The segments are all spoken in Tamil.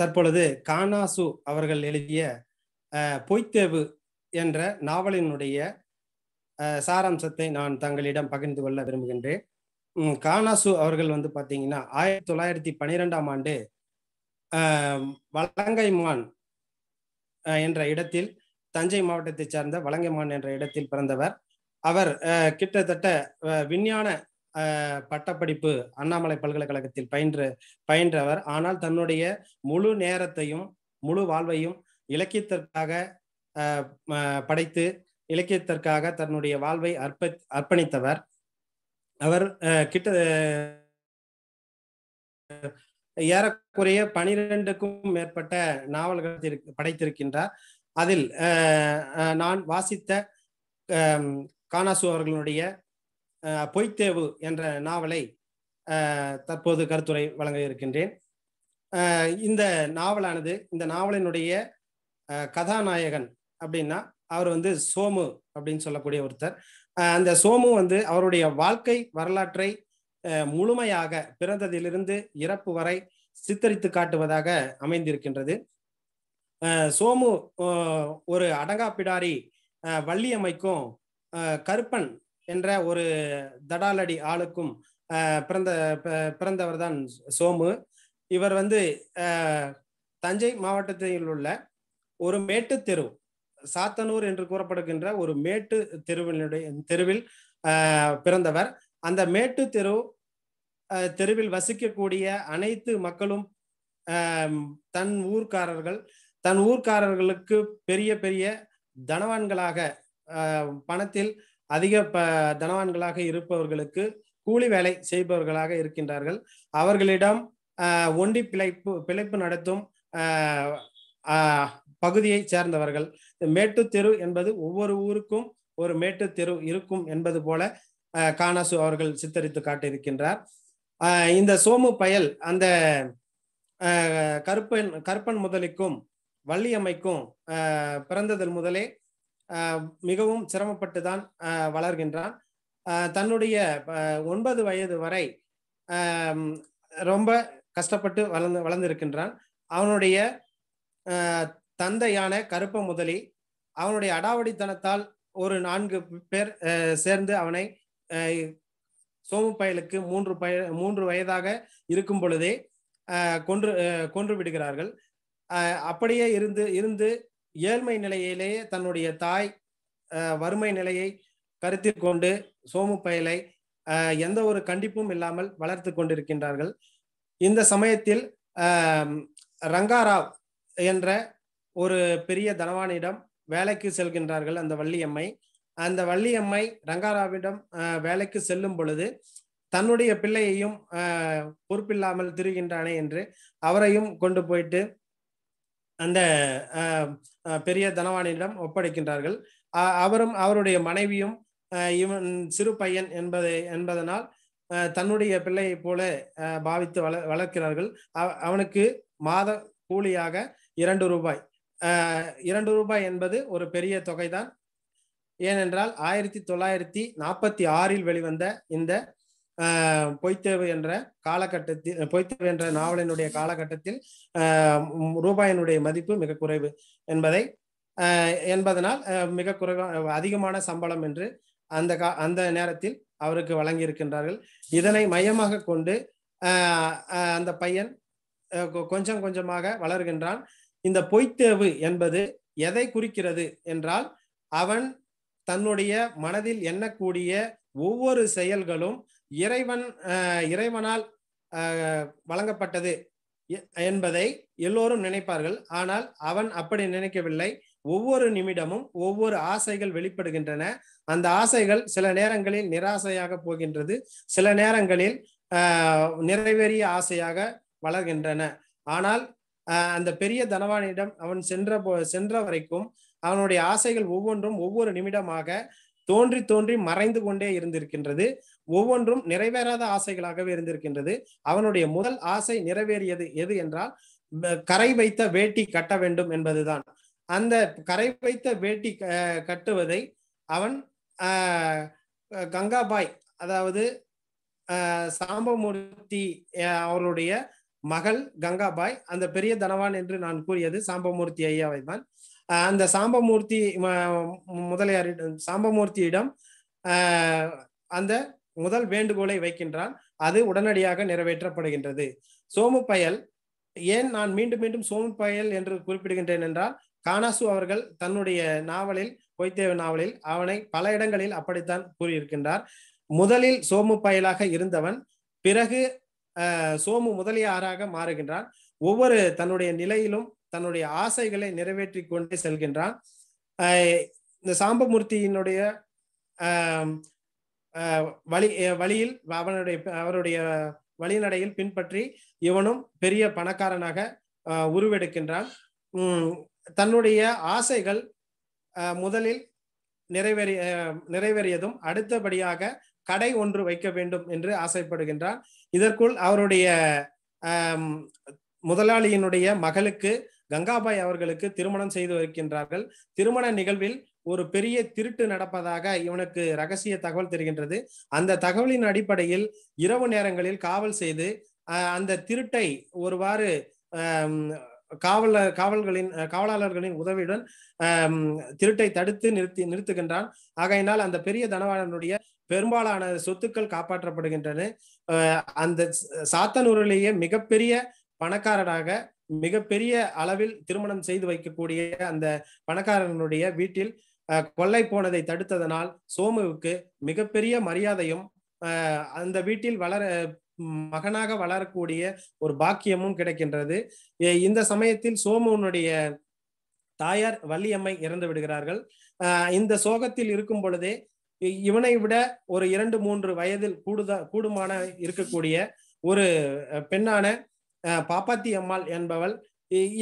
தற்பொழுது கானாசு அவர்கள் எழுதிய பொய்த்தேவு என்ற நாவலினுடைய சாராம்சத்தை நான் தங்களிடம் பகிர்ந்து கொள்ள விரும்புகின்றேன் கானாசு அவர்கள் வந்து பார்த்தீங்கன்னா ஆயிரத்தி தொள்ளாயிரத்தி பன்னிரெண்டாம் ஆண்டு வலங்கைமான் என்ற இடத்தில் தஞ்சை மாவட்டத்தைச் சார்ந்த வலங்கைமான் என்ற இடத்தில் பிறந்தவர் அவர் கிட்டத்தட்ட விஞ்ஞான பட்டப்படிப்பு அண்ணாமலை பல்கலைக்கழகத்தில் பயின்று பயின்றவர் ஆனால் தன்னுடைய முழு நேரத்தையும் முழு வாழ்வையும் இலக்கியத்திற்காக படைத்து இலக்கியத்திற்காக தன்னுடைய வாழ்வை அர்ப்ப அர்ப்பணித்தவர் அவர் கிட்ட ஏறக்குறைய பனிரெண்டுக்கும் மேற்பட்ட நாவல்கள் படைத்திருக்கின்றார் அதில் நான் வாசித்த கானாசு அவர்களுடைய பொய்த்தேவு என்ற நாவலை தற்போது கருத்துரை வழங்க இருக்கின்றேன் இந்த நாவலானது இந்த நாவலினுடைய கதாநாயகன் அப்படின்னா அவர் வந்து சோமு அப்படின்னு சொல்லக்கூடிய ஒருத்தர் அந்த சோமு வந்து அவருடைய வாழ்க்கை வரலாற்றை முழுமையாக பிறந்ததிலிருந்து இறப்பு வரை சித்தரித்து காட்டுவதாக அமைந்திருக்கின்றது சோமு ஒரு அடங்காப்பிடாரி வள்ளியம்மைக்கும் கருப்பன் என்ற ஒரு தடாலடி ஆளுக்கும் பிறந்த பிறந்தவர் தான் சோமு இவர் வந்து தஞ்சை மாவட்டத்தில் உள்ள ஒரு மேட்டு தெரு சாத்தனூர் என்று கூறப்படுகின்ற ஒரு மேட்டு தெருவினுடைய தெருவில் பிறந்தவர் அந்த மேட்டு தெரு தெருவில் வசிக்கக்கூடிய அனைத்து மக்களும் தன் ஊர்க்காரர்கள் தன் ஊர்க்காரர்களுக்கு பெரிய பெரிய தனவான்களாக பணத்தில் அதிக ப தனவான்களாக இருப்பவர்களுக்கு கூலி வேலை செய்பவர்களாக இருக்கின்றார்கள் அவர்களிடம் ஒண்டி பிழைப்பு பிழைப்பு நடத்தும் பகுதியை சேர்ந்தவர்கள் மேட்டு தெரு என்பது ஒவ்வொரு ஊருக்கும் ஒரு மேட்டு தெரு இருக்கும் என்பது போல காணாசு அவர்கள் சித்தரித்து காட்டியிருக்கின்றார் இந்த சோமு பயல் அந்த கருப்பன் கருப்பன் முதலிக்கும் வள்ளியம்மைக்கும் பிறந்ததன் முதலே மிகவும் சிரமப்பட்டு தான் வளர்கின்றான் தன்னுடைய ஒன்பது வயது வரை ரொம்ப கஷ்டப்பட்டு வளர்ந்து வளர்ந்திருக்கின்றான் அவனுடைய தந்தையான கருப்ப முதலி அவனுடைய அடாவடித்தனத்தால் ஒரு நான்கு பேர் சேர்ந்து அவனை சோமு பயலுக்கு மூன்று பய மூன்று வயதாக இருக்கும் பொழுதே கொன்று கொன்று விடுகிறார்கள் அப்படியே இருந்து இருந்து ஏழ்மை நிலையிலேயே தன்னுடைய தாய் வறுமை நிலையை கருத்தில் கொண்டு சோமு பயலை எந்த ஒரு கண்டிப்பும் இல்லாமல் வளர்த்து கொண்டிருக்கின்றார்கள் இந்த சமயத்தில் ரங்காராவ் என்ற ஒரு பெரிய தனவானிடம் வேலைக்கு செல்கின்றார்கள் அந்த வள்ளியம்மை அந்த வள்ளியம்மை ரங்காராவிடம் வேலைக்கு செல்லும் பொழுது தன்னுடைய பிள்ளையையும் பொறுப்பில்லாமல் திருகின்றானே என்று அவரையும் கொண்டு போயிட்டு அந்த பெரிய தனவானிடம் ஒப்படைக்கின்றார்கள் அவரும் அவருடைய மனைவியும் இவன் சிறு பையன் என்பதை என்பதனால் தன்னுடைய பிள்ளையை போல பாவித்து வள வளர்க்கிறார்கள் அவனுக்கு மாத கூலியாக இரண்டு ரூபாய் இரண்டு ரூபாய் என்பது ஒரு பெரிய தொகைதான் ஏனென்றால் ஆயிரத்தி தொள்ளாயிரத்தி நாற்பத்தி ஆறில் வெளிவந்த இந்த பொய்த்தேவு என்ற காலகட்டத்தில் பொய்த்தேவு என்ற நாவலினுடைய காலகட்டத்தில் ரூபாயினுடைய மதிப்பு மிக குறைவு என்பதை என்பதனால் மிக குறைவாக அதிகமான சம்பளம் என்று அந்த கா அந்த நேரத்தில் அவருக்கு வழங்கியிருக்கின்றார்கள் இதனை மையமாக கொண்டு அந்த பையன் கொஞ்சம் கொஞ்சமாக வளர்கின்றான் இந்த பொய்த்தேவு என்பது எதை குறிக்கிறது என்றால் அவன் தன்னுடைய மனதில் எண்ணக்கூடிய ஒவ்வொரு செயல்களும் இறைவன் இறைவனால் வழங்கப்பட்டது என்பதை எல்லோரும் நினைப்பார்கள் ஆனால் அவன் அப்படி நினைக்கவில்லை ஒவ்வொரு நிமிடமும் ஒவ்வொரு ஆசைகள் வெளிப்படுகின்றன அந்த ஆசைகள் சில நேரங்களில் நிராசையாக போகின்றது சில நேரங்களில் நிறைவேறிய ஆசையாக வளர்கின்றன ஆனால் அந்த பெரிய தனவானிடம் அவன் சென்ற போ சென்ற வரைக்கும் அவனுடைய ஆசைகள் ஒவ்வொன்றும் ஒவ்வொரு நிமிடமாக தோன்றி தோன்றி மறைந்து கொண்டே இருந்திருக்கின்றது ஒவ்வொன்றும் நிறைவேறாத ஆசைகளாகவே இருந்திருக்கின்றது அவனுடைய முதல் ஆசை நிறைவேறியது எது என்றால் கரை வைத்த வேட்டி கட்ட வேண்டும் என்பதுதான் அந்த கரை வைத்த வேட்டி கட்டுவதை அவன் கங்காபாய் அதாவது சாம்பமூர்த்தி அவருடைய மகள் கங்காபாய் அந்த பெரிய தனவான் என்று நான் கூறியது சாம்பமூர்த்தி ஐயாவை தான் அந்த சாம்பமூர்த்தி முதலியாரிடம் சாம்பமூர்த்தியிடம் அந்த முதல் வேண்டுகோளை வைக்கின்றான் அது உடனடியாக நிறைவேற்றப்படுகின்றது சோமு பயல் ஏன் நான் மீண்டும் மீண்டும் சோமு பயல் என்று குறிப்பிடுகின்றேன் என்றால் கானாசு அவர்கள் தன்னுடைய நாவலில் பொய்த்தேவ நாவலில் அவனை பல இடங்களில் அப்படித்தான் கூறியிருக்கின்றார் முதலில் சோமு பயலாக இருந்தவன் பிறகு சோமு முதலியாராக மாறுகின்றான் ஒவ்வொரு தன்னுடைய நிலையிலும் தன்னுடைய ஆசைகளை நிறைவேற்றி கொண்டே செல்கின்றான் இந்த சாம்பமூர்த்தியினுடைய வழி வழியில் அவனுடைய அவருடைய வழிநடையில் பின்பற்றி இவனும் பெரிய பணக்காரனாக உருவெடுக்கின்றான் தன்னுடைய ஆசைகள் முதலில் நிறைவேறிய நிறைவேறியதும் அடுத்தபடியாக கடை ஒன்று வைக்க வேண்டும் என்று ஆசைப்படுகின்றான் இதற்குள் அவருடைய முதலாளியினுடைய மகளுக்கு கங்காபாய் அவர்களுக்கு திருமணம் செய்து வைக்கின்றார்கள் திருமண நிகழ்வில் ஒரு பெரிய திருட்டு நடப்பதாக இவனுக்கு ரகசிய தகவல் தெரிகின்றது அந்த தகவலின் அடிப்படையில் இரவு நேரங்களில் காவல் செய்து அந்த திருட்டை ஒருவாறு காவல காவல்களின் காவலாளர்களின் உதவியுடன் திருட்டை தடுத்து நிறுத்தி நிறுத்துகின்றான் ஆகையினால் அந்த பெரிய தனவாளனுடைய பெரும்பாலான சொத்துக்கள் காப்பாற்றப்படுகின்றன அந்த சாத்தனூரிலேயே மிகப்பெரிய பணக்காரனாக மிகப்பெரிய அளவில் திருமணம் செய்து வைக்கக்கூடிய அந்த பணக்காரனுடைய வீட்டில் கொள்ளை போனதை தடுத்ததனால் சோமுவுக்கு மிகப்பெரிய மரியாதையும் அந்த வீட்டில் வளர மகனாக வளரக்கூடிய ஒரு பாக்கியமும் கிடைக்கின்றது இந்த சமயத்தில் சோமுனுடைய தாயார் வள்ளியம்மை இறந்து விடுகிறார்கள் இந்த சோகத்தில் இருக்கும் பொழுதே இவனை விட ஒரு இரண்டு மூன்று வயதில் கூடுதா கூடுமான இருக்கக்கூடிய ஒரு பெண்ணான பாப்பாத்தி அம்மாள் என்பவள்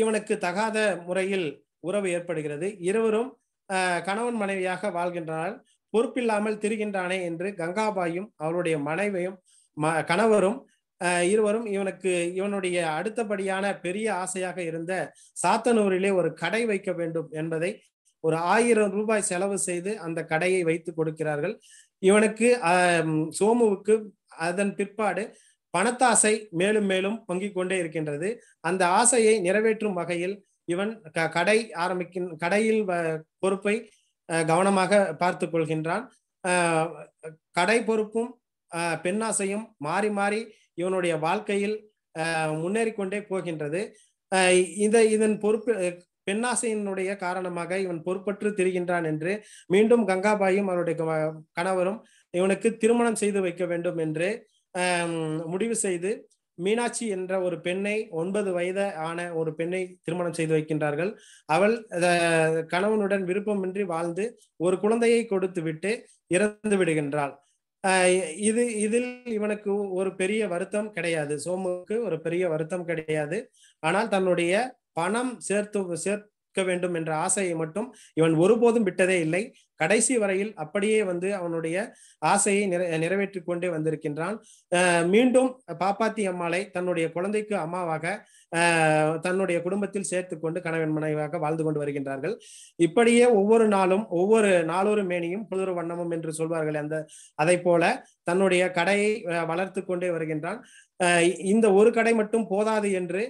இவனுக்கு தகாத முறையில் உறவு ஏற்படுகிறது இருவரும் கணவன் மனைவியாக வாழ்கின்றனர் பொறுப்பில்லாமல் திரிகின்றானே என்று கங்காபாயும் அவளுடைய மனைவியும் கணவரும் இருவரும் இவனுக்கு இவனுடைய அடுத்தபடியான பெரிய ஆசையாக இருந்த சாத்தனூரிலே ஒரு கடை வைக்க வேண்டும் என்பதை ஒரு ஆயிரம் ரூபாய் செலவு செய்து அந்த கடையை வைத்து கொடுக்கிறார்கள் இவனுக்கு சோமுவுக்கு அதன் பிற்பாடு பணத்தாசை மேலும் மேலும் பொங்கிக் கொண்டே இருக்கின்றது அந்த ஆசையை நிறைவேற்றும் வகையில் இவன் கடை ஆரம்பிக்கின் கடையில் பொறுப்பை கவனமாக பார்த்து கொள்கின்றான் கடை பொறுப்பும் பெண்ணாசையும் மாறி மாறி இவனுடைய வாழ்க்கையில் முன்னேறி கொண்டே போகின்றது இதை இதன் பொறுப்பு பெண்ணாசையினுடைய காரணமாக இவன் பொறுப்பற்று திரிகின்றான் என்று மீண்டும் கங்காபாயும் அவருடைய கணவரும் இவனுக்கு திருமணம் செய்து வைக்க வேண்டும் என்று முடிவு செய்து மீனாட்சி என்ற ஒரு பெண்ணை ஒன்பது வயத ஆன ஒரு பெண்ணை திருமணம் செய்து வைக்கின்றார்கள் அவள் கணவனுடன் விருப்பமின்றி வாழ்ந்து ஒரு குழந்தையை கொடுத்து விட்டு இறந்து விடுகின்றாள் இது இதில் இவனுக்கு ஒரு பெரிய வருத்தம் கிடையாது சோமுக்கு ஒரு பெரிய வருத்தம் கிடையாது ஆனால் தன்னுடைய பணம் சேர்த்து சேர்த்து வேண்டும் என்ற ஆசையை மட்டும் இவன் ஒருபோதும் விட்டதே இல்லை கடைசி வரையில் அப்படியே வந்து அவனுடைய ஆசையை நிறை நிறைவேற்றி கொண்டே வந்திருக்கின்றான் மீண்டும் பாப்பாத்தி அம்மாளை தன்னுடைய குழந்தைக்கு அம்மாவாக தன்னுடைய குடும்பத்தில் சேர்த்து கொண்டு கணவன் மனைவியாக வாழ்ந்து கொண்டு வருகின்றார்கள் இப்படியே ஒவ்வொரு நாளும் ஒவ்வொரு நாளொரு மேனியும் புதொரு வண்ணமும் என்று சொல்வார்கள் அந்த அதை போல தன்னுடைய கடையை வளர்த்து கொண்டே வருகின்றான் இந்த ஒரு கடை மட்டும் போதாது என்று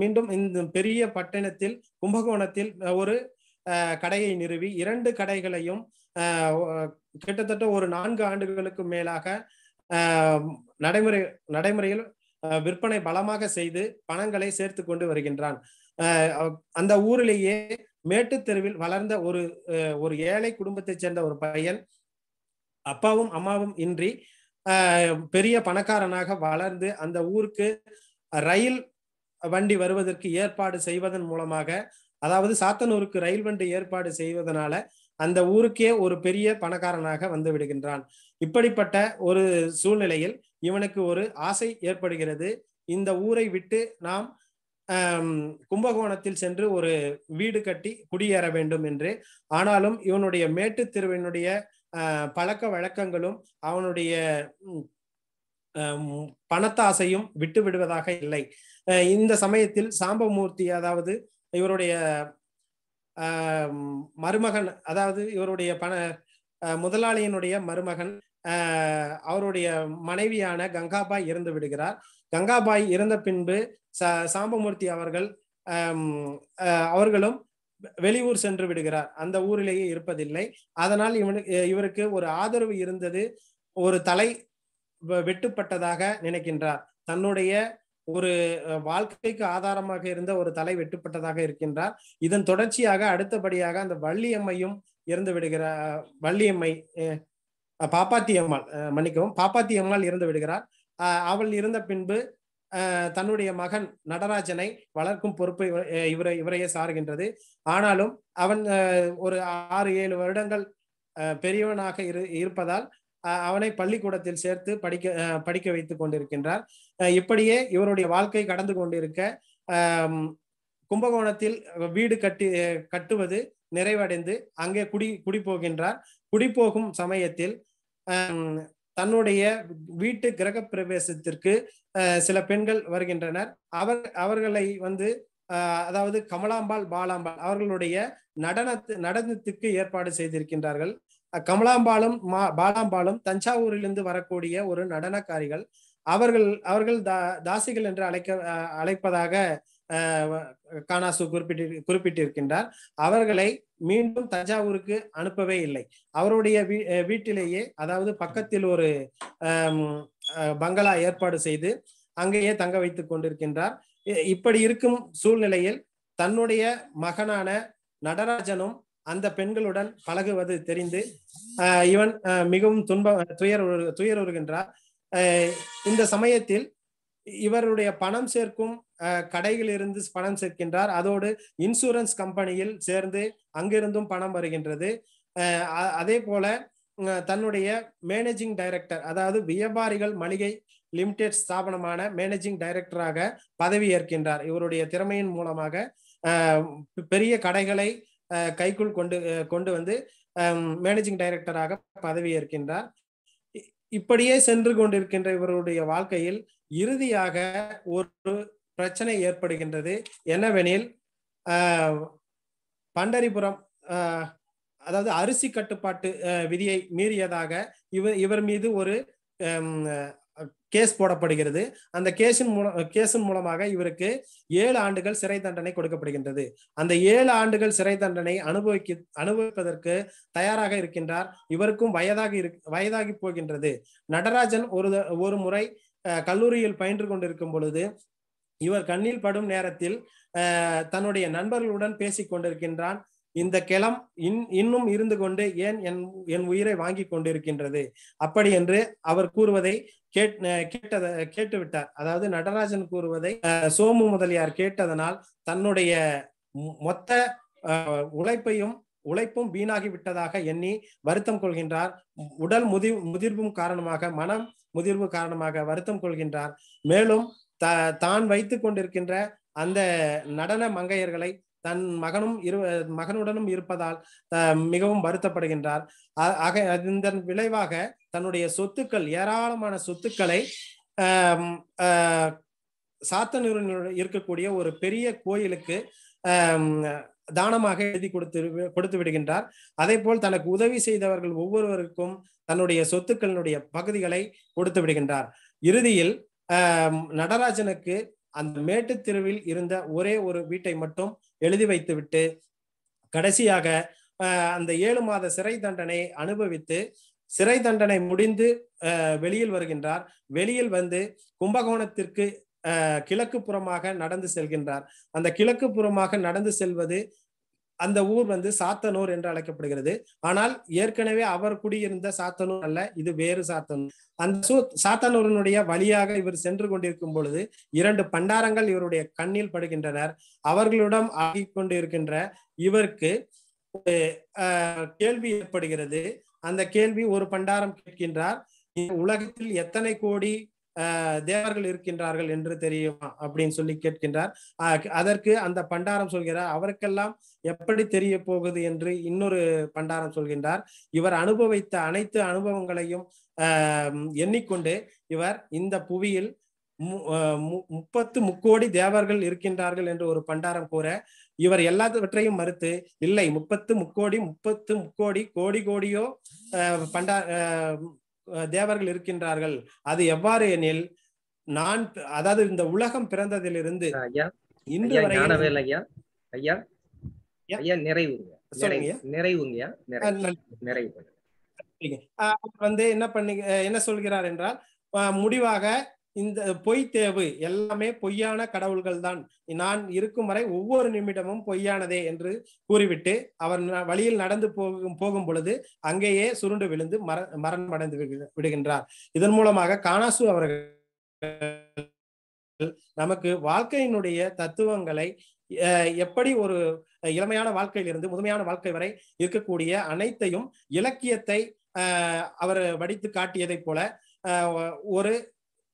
மீண்டும் இந்த பெரிய பட்டணத்தில் கும்பகோணத்தில் ஒரு கடையை நிறுவி இரண்டு கடைகளையும் கிட்டத்தட்ட ஒரு நான்கு ஆண்டுகளுக்கு மேலாக நடைமுறை நடைமுறையில் விற்பனை பலமாக செய்து பணங்களை சேர்த்து கொண்டு வருகின்றான் அந்த ஊரிலேயே மேட்டு தெருவில் வளர்ந்த ஒரு ஒரு ஏழை குடும்பத்தைச் சேர்ந்த ஒரு பையன் அப்பாவும் அம்மாவும் இன்றி பெரிய பணக்காரனாக வளர்ந்து அந்த ஊருக்கு ரயில் வண்டி வருவதற்கு ஏற்பாடு செய்வதன் மூலமாக அதாவது சாத்தனூருக்கு ரயில் வண்டி ஏற்பாடு செய்வதனால அந்த ஊருக்கே ஒரு பெரிய பணக்காரனாக வந்து விடுகின்றான் இப்படிப்பட்ட ஒரு சூழ்நிலையில் இவனுக்கு ஒரு ஆசை ஏற்படுகிறது இந்த ஊரை விட்டு நாம் கும்பகோணத்தில் சென்று ஒரு வீடு கட்டி குடியேற வேண்டும் என்று ஆனாலும் இவனுடைய மேட்டு திருவினுடைய பழக்க வழக்கங்களும் அவனுடைய பணத்தாசையும் விட்டு விடுவதாக இல்லை இந்த சமயத்தில் சாம்பமூர்த்தி அதாவது இவருடைய மருமகன் அதாவது இவருடைய பண முதலாளியினுடைய மருமகன் அவருடைய மனைவியான கங்காபாய் இறந்து விடுகிறார் கங்காபாய் இறந்த பின்பு சாம்பமூர்த்தி அவர்கள் அவர்களும் வெளியூர் சென்று விடுகிறார் அந்த ஊரிலேயே இருப்பதில்லை அதனால் இவனுக்கு இவருக்கு ஒரு ஆதரவு இருந்தது ஒரு தலை வெட்டுப்பட்டதாக நினைக்கின்றார் தன்னுடைய ஒரு வாழ்க்கைக்கு ஆதாரமாக இருந்த ஒரு தலை வெட்டுப்பட்டதாக இருக்கின்றார் இதன் தொடர்ச்சியாக அடுத்தபடியாக அந்த வள்ளியம்மையும் இறந்து விடுகிற வள்ளியம்மை பாப்பாத்தி அம்மாள் மன்னிக்கவும் பாப்பாத்தி அம்மாள் இறந்து விடுகிறார் அவள் இருந்த பின்பு தன்னுடைய மகன் நடராஜனை வளர்க்கும் பொறுப்பு இவரை இவரையே சார்கின்றது ஆனாலும் அவன் ஒரு ஆறு ஏழு வருடங்கள் பெரியவனாக இரு இருப்பதால் அவனை பள்ளிக்கூடத்தில் சேர்த்து படிக்க படிக்க வைத்துக் கொண்டிருக்கின்றார் இப்படியே இவருடைய வாழ்க்கை கடந்து கொண்டிருக்க கும்பகோணத்தில் வீடு கட்டி கட்டுவது நிறைவடைந்து அங்கே குடி குடிபோகின்றார் குடிபோகும் சமயத்தில் தன்னுடைய வீட்டு கிரக பிரவேசத்திற்கு சில பெண்கள் வருகின்றனர் அவர் அவர்களை வந்து அதாவது கமலாம்பாள் பாலாம்பாள் அவர்களுடைய நடனத்து நடனத்துக்கு ஏற்பாடு செய்திருக்கின்றார்கள் கமலாம்பாலும் மா பாலாம்பாலும் தஞ்சாவூரிலிருந்து வரக்கூடிய ஒரு நடனக்காரிகள் அவர்கள் அவர்கள் தா தாசிகள் என்று அழைக்க அழைப்பதாக கானாசு குறிப்பிட்டு குறிப்பிட்டிருக்கின்றார் அவர்களை மீண்டும் தஞ்சாவூருக்கு அனுப்பவே இல்லை அவருடைய வீ வீட்டிலேயே அதாவது பக்கத்தில் ஒரு பங்களா ஏற்பாடு செய்து அங்கேயே தங்க வைத்துக் கொண்டிருக்கின்றார் இப்படி இருக்கும் சூழ்நிலையில் தன்னுடைய மகனான நடராஜனும் அந்த பெண்களுடன் பழகுவது தெரிந்து இவன் மிகவும் துன்ப துயர் துயர் வருகின்றார் இந்த சமயத்தில் இவருடைய பணம் சேர்க்கும் இருந்து பணம் சேர்க்கின்றார் அதோடு இன்சூரன்ஸ் கம்பெனியில் சேர்ந்து அங்கிருந்தும் பணம் வருகின்றது அதே போல தன்னுடைய மேனேஜிங் டைரக்டர் அதாவது வியாபாரிகள் மளிகை லிமிடெட் ஸ்தாபனமான மேனேஜிங் டைரக்டராக பதவி ஏற்கின்றார் இவருடைய திறமையின் மூலமாக பெரிய கடைகளை கைக்குள் கொண்டு கொண்டு வந்து மேனேஜிங் டைரக்டராக பதவியேற்கின்றார் இப்படியே சென்று கொண்டிருக்கின்ற இவருடைய வாழ்க்கையில் இறுதியாக ஒரு பிரச்சனை ஏற்படுகின்றது என்னவெனில் பண்டரிபுரம் அதாவது அரிசி கட்டுப்பாட்டு விதியை மீறியதாக இவர் இவர் மீது ஒரு கேஸ் போடப்படுகிறது அந்த கேஸின் மூலம் கேஸின் மூலமாக இவருக்கு ஏழு ஆண்டுகள் சிறை தண்டனை கொடுக்கப்படுகின்றது அந்த ஏழு ஆண்டுகள் சிறை தண்டனை அனுபவிக்க அனுபவிப்பதற்கு தயாராக இருக்கின்றார் இவருக்கும் வயதாக இரு வயதாகி போகின்றது நடராஜன் ஒரு ஒரு முறை கல்லூரியில் பயின்று கொண்டிருக்கும் பொழுது இவர் கண்ணில் படும் நேரத்தில் தன்னுடைய நண்பர்களுடன் பேசிக் கொண்டிருக்கின்றான் இந்த கிளம் இன் இன்னும் இருந்து கொண்டு ஏன் என் என் உயிரை வாங்கி கொண்டிருக்கின்றது அப்படி என்று அவர் கூறுவதை கேட் கேட்டத கேட்டுவிட்டார் அதாவது நடராஜன் கூறுவதை சோமு முதலியார் கேட்டதனால் தன்னுடைய மொத்த உழைப்பையும் உழைப்பும் வீணாகி விட்டதாக எண்ணி வருத்தம் கொள்கின்றார் உடல் முதி முதிர்வும் காரணமாக மனம் முதிர்வு காரணமாக வருத்தம் கொள்கின்றார் மேலும் தான் வைத்து கொண்டிருக்கின்ற அந்த நடன மங்கையர்களை தன் மகனும் இரு மகனுடனும் இருப்பதால் மிகவும் வருத்தப்படுகின்றார் ஆக இதன் விளைவாக தன்னுடைய சொத்துக்கள் ஏராளமான சொத்துக்களை சாத்தனூரில் இருக்கக்கூடிய ஒரு பெரிய கோயிலுக்கு தானமாக எழுதி கொடுத்து கொடுத்து விடுகின்றார் அதே போல் தனக்கு உதவி செய்தவர்கள் ஒவ்வொருவருக்கும் தன்னுடைய சொத்துக்களினுடைய பகுதிகளை கொடுத்து விடுகின்றார் இறுதியில் நடராஜனுக்கு அந்த மேட்டு தெருவில் இருந்த ஒரே ஒரு வீட்டை மட்டும் எழுதி வைத்துவிட்டு கடைசியாக அந்த ஏழு மாத சிறை தண்டனை அனுபவித்து சிறை தண்டனை முடிந்து வெளியில் வருகின்றார் வெளியில் வந்து கும்பகோணத்திற்கு கிழக்கு புறமாக நடந்து செல்கின்றார் அந்த கிழக்கு புறமாக நடந்து செல்வது அந்த ஊர் வந்து சாத்தனூர் என்று அழைக்கப்படுகிறது ஆனால் ஏற்கனவே அவர் குடியிருந்த சாத்தனூர் அல்ல இது வேறு சாத்தனூர் அந்த சாத்தனூரனுடைய வழியாக இவர் சென்று கொண்டிருக்கும் பொழுது இரண்டு பண்டாரங்கள் இவருடைய கண்ணில் படுகின்றனர் அவர்களிடம் ஆகிக் கொண்டிருக்கின்ற இவருக்கு கேள்வி ஏற்படுகிறது அந்த கேள்வி ஒரு பண்டாரம் கேட்கின்றார் உலகத்தில் எத்தனை கோடி தேவர்கள் இருக்கின்றார்கள் என்று தெரியுமா அப்படின்னு சொல்லி கேட்கின்றார் அதற்கு அந்த பண்டாரம் சொல்கிறார் அவருக்கெல்லாம் எப்படி தெரிய போகுது என்று இன்னொரு பண்டாரம் சொல்கின்றார் இவர் அனுபவித்த அனைத்து அனுபவங்களையும் எண்ணிக்கொண்டு இவர் இந்த புவியில் முப்பத்து முக்கோடி தேவர்கள் இருக்கின்றார்கள் என்று ஒரு பண்டாரம் கூற இவர் எல்லாவற்றையும் மறுத்து இல்லை முப்பத்து முக்கோடி முப்பத்து முக்கோடி கோடி கோடியோ பண்டா தேவர்கள் இருக்கின்றார்கள் அது எவ்வாறு எனில் நான் அதாவது இந்த உலகம் பிறந்ததிலிருந்து ஐயா ஐயா நிறைவுங்கய்யா நிறைவு வந்து என்ன பண்ணி என்ன சொல்கிறார் என்றால் முடிவாக இந்த பொய் தேவு எல்லாமே பொய்யான கடவுள்கள் தான் நான் இருக்கும் வரை ஒவ்வொரு நிமிடமும் பொய்யானதே என்று கூறிவிட்டு அவர் வழியில் நடந்து போகும் போகும் பொழுது அங்கேயே சுருண்டு விழுந்து மர மரணமடைந்து விடுகின்றார் இதன் மூலமாக காணாசு அவர்கள் நமக்கு வாழ்க்கையினுடைய தத்துவங்களை எப்படி ஒரு இளமையான வாழ்க்கையிலிருந்து முதுமையான வாழ்க்கை வரை இருக்கக்கூடிய அனைத்தையும் இலக்கியத்தை அவர் வடித்து காட்டியதைப் போல ஒரு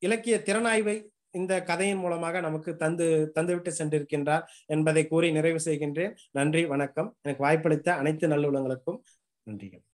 இலக்கிய திறனாய்வை இந்த கதையின் மூலமாக நமக்கு தந்து தந்துவிட்டு சென்றிருக்கின்றார் என்பதை கூறி நிறைவு செய்கின்றேன் நன்றி வணக்கம் எனக்கு வாய்ப்பளித்த அனைத்து நல்லுள்ளங்களுக்கும் நன்றிகள்